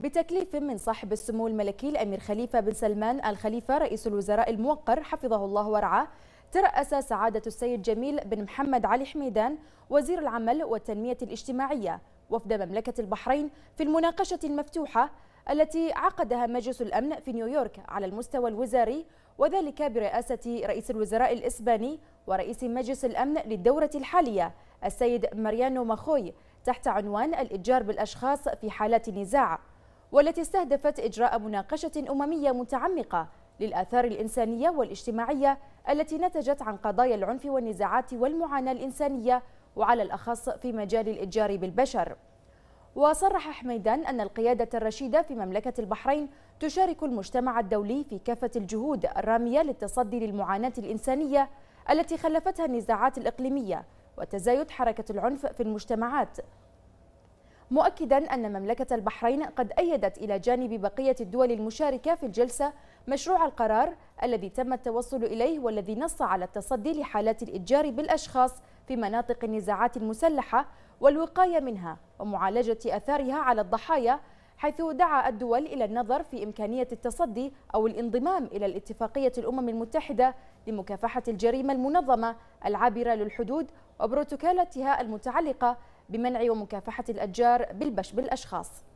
بتكليف من صاحب السمو الملكي الأمير خليفة بن سلمان الخليفة رئيس الوزراء الموقر حفظه الله ورعاه ترأس سعادة السيد جميل بن محمد علي حميدان وزير العمل والتنمية الاجتماعية وفد مملكة البحرين في المناقشة المفتوحة التي عقدها مجلس الأمن في نيويورك على المستوى الوزاري وذلك برئاسة رئيس الوزراء الإسباني ورئيس مجلس الأمن للدورة الحالية السيد ماريانو ماخوي تحت عنوان الإتجار بالأشخاص في حالات نزاع والتي استهدفت إجراء مناقشة أممية متعمقة للآثار الإنسانية والاجتماعية التي نتجت عن قضايا العنف والنزاعات والمعاناة الإنسانية وعلى الأخص في مجال الإتجار بالبشر وصرح حميدان أن القيادة الرشيدة في مملكة البحرين تشارك المجتمع الدولي في كافة الجهود الرامية للتصدي للمعاناة الإنسانية التي خلفتها النزاعات الإقليمية وتزايد حركة العنف في المجتمعات مؤكدا أن مملكة البحرين قد أيدت إلى جانب بقية الدول المشاركة في الجلسة مشروع القرار الذي تم التوصل إليه والذي نص على التصدي لحالات الإتجار بالأشخاص في مناطق النزاعات المسلحة والوقاية منها ومعالجة أثارها على الضحايا حيث دعا الدول إلى النظر في إمكانية التصدي أو الانضمام إلى الاتفاقية الأمم المتحدة لمكافحة الجريمة المنظمة العابرة للحدود وبروتوكولاتها المتعلقة بمنع ومكافحة الأشجار بالبش بالأشخاص